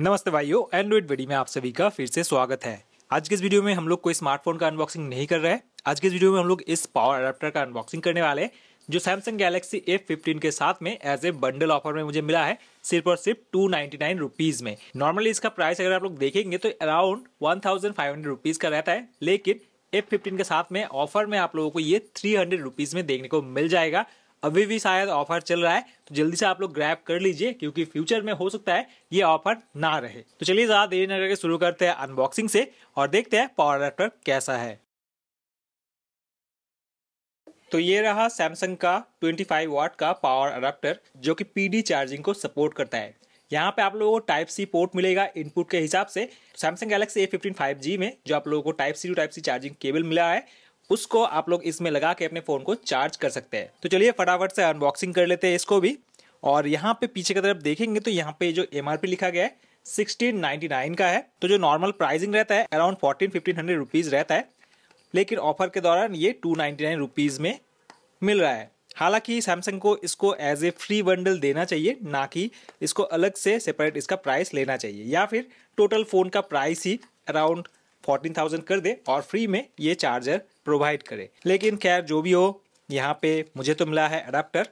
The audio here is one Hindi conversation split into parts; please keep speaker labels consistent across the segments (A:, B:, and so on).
A: नमस्ते भाइयों एंड्रॉइड वीडियो में आप सभी का फिर से स्वागत है आज के इस वीडियो में हम लोग कोई स्मार्टफोन का अनबॉक्सिंग नहीं कर रहे हैं आज के इस वीडियो में हम लोग इस पावर अडाप्टर का अनबॉक्सिंग करने वाले हैं जो सैमसंग गैलेक्सी एफ फिफ्टीन के साथ में एज ए बंडल ऑफर में मुझे मिला है सिर्फ और सिर्फ टू नाइनटी नाइन रुपीज में नॉर्मली इसका प्राइस अगर आप लोग देखेंगे तो around one thousand five hundred rupees का रहता है लेकिन एफ फिफ्टीन के साथ में ऑफर में आप लोगों को ये थ्री हंड्रेड रुपीज में देखने को मिल जाएगा अभी भी शायद ऑफर चल रहा है तो जल्दी से आप लोग ग्रैप कर लीजिए क्योंकि फ्यूचर में हो सकता है ये ऑफर ना रहे तो चलिए ज़्यादा देरी न करके शुरू करते हैं अनबॉक्सिंग से और देखते हैं पावर एडप्टर कैसा है तो ये रहा सैमसंग का 25 वाट का पावर अडाप्टर जो कि पीडी चार्जिंग को सपोर्ट करता है यहाँ पे आप लोगों को टाइप सी पोर्ट मिलेगा इनपुट के हिसाब से Samsung Galaxy A fifteen five G में जो आप लोगों को type C to type C charging cable मिला है उसको आप लोग इसमें लगा के अपने फ़ोन को चार्ज कर सकते हैं तो चलिए फटाफट से अनबॉक्सिंग कर लेते हैं इसको भी और यहाँ पे पीछे की तरफ देखेंगे तो यहाँ पे जो एम लिखा गया है 1699 का है तो जो नॉर्मल प्राइसिंग रहता है around fourteen fifteen hundred rupees रहता है लेकिन ऑफर के दौरान ये टू नाइन्टी में मिल रहा है हालांकि सैमसंग को इसको एज ए फ्री बंडल देना चाहिए ना कि इसको अलग से सेपरेट इसका प्राइस लेना चाहिए या फिर टोटल फ़ोन का प्राइस ही अराउंड फोर्टीन थाउजेंड कर दे और फ्री में ये चार्जर प्रोवाइड करे लेकिन खैर जो भी हो यहाँ पे मुझे तो मिला है अडाप्टर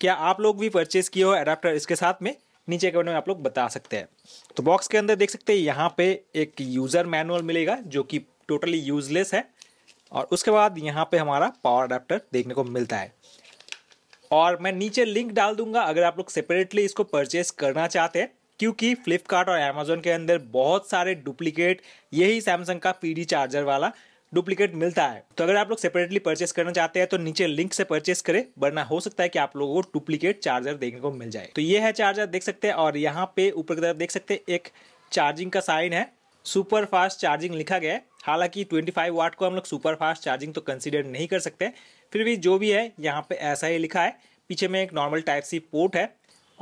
A: क्या आप लोग भी परचेज़ किए हो अडाप्टर इसके साथ में नीचे के बारे में आप लोग बता सकते हैं तो बॉक्स के अंदर देख सकते हैं यहाँ पे एक यूज़र मैनुअल मिलेगा जो कि टोटली यूजलेस है और उसके बाद यहाँ पे हमारा पावर अडाप्टर देखने को मिलता है और मैं नीचे लिंक डाल दूंगा अगर आप लोग सेपरेटली इसको परचेस करना चाहते हैं क्योंकि फ्लिपकार्ट और अमेजोन के अंदर बहुत सारे डुप्लीकेट यही सैमसंग का पी चार्जर वाला डुप्लीकेट मिलता है तो अगर आप लोग सेपरेटली परचेस करना चाहते हैं तो नीचे लिंक से परचेस करें वरना हो सकता है कि आप लोगों को डुप्लीकेट चार्जर देखने को मिल जाए तो ये है चार्जर देख सकते हैं और यहाँ पे ऊपर की तरफ देख सकते हैं एक चार्जिंग का साइन है सुपर फास्ट चार्जिंग लिखा गया है हालांकि 25 वाट को हम लोग सुपर फास्ट चार्जिंग तो कंसिडर नहीं कर सकते फिर भी जो भी है यहाँ पे ऐसा ही लिखा है पीछे में एक नॉर्मल टाइप सी पोर्ट है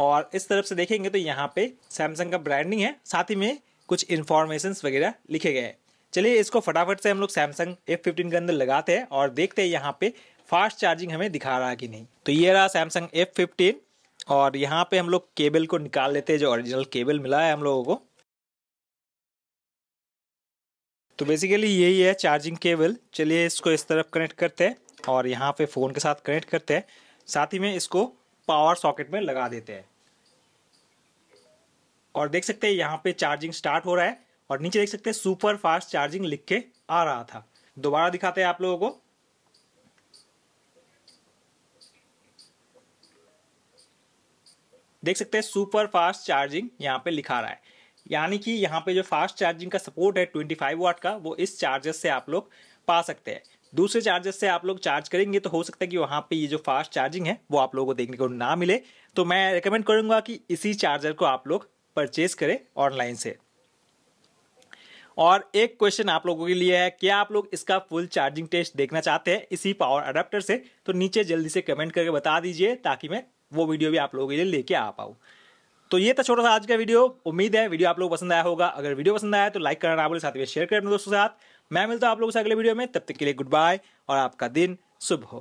A: और इस तरफ से देखेंगे तो यहाँ पे सैमसंग का ब्रांडिंग है साथ ही में कुछ इन्फॉर्मेशन वगैरह लिखे गए हैं चलिए इसको फटाफट से हम लोग सैमसंग एफ फिफ्टीन के अंदर लगाते हैं और देखते हैं यहाँ पे फास्ट चार्जिंग हमें दिखा रहा है कि नहीं तो ये रहा सैमसंग एफ फिफ्टीन और यहाँ पे हम लोग केबल को निकाल लेते हैं जो ओरिजिनल केबल मिला है हम लोगों को तो बेसिकली यही है चार्जिंग केबल चलिए इसको इस तरफ कनेक्ट करते हैं और यहाँ पे फ़ोन के साथ कनेक्ट करते हैं साथ ही में इसको पावर सॉकेट में लगा देते हैं और देख सकते हैं यहाँ पे चार्जिंग स्टार्ट हो रहा है और नीचे देख सकते हैं सुपर फास्ट चार्जिंग लिख के आ रहा था दोबारा दिखाते हैं आप लोगों को देख सकते हैं सुपर फास्ट चार्जिंग यहाँ पे लिखा रहा है यानी कि यहाँ पे जो फास्ट चार्जिंग का सपोर्ट है 25 वाट का वो इस चार्जर से आप लोग पा सकते हैं दूसरे चार्जर से आप लोग चार्ज करेंगे तो हो सकता है कि वहाँ पे ये जो फास्ट चार्जिंग है वो आप लोगों को देखने को ना मिले तो मैं रिकमेंड करूँगा कि इसी चार्जर को आप लोग परचेज करें ऑनलाइन से और एक क्वेश्चन आप लोगों के लिए है क्या आप लोग इसका फुल चार्जिंग टेस्ट देखना चाहते हैं इसी पावर अडाप्टर से तो नीचे जल्दी से कमेंट करके बता दीजिए ताकि मैं वो वीडियो भी आप लोगों के लिए लेके आ पाऊँ तो ये था छोटा सा आज का वीडियो उम्मीद है वीडियो आप लोग पसंद आया होगा अगर वीडियो पसंद आया तो लाइक करना ना बोले साथ में शेयर करें अपने दोस्तों के साथ मैं मिलता हूँ आप लोगों से अगले वीडियो में तब तक के लिए गुड बाय और आपका दिन शुभ हो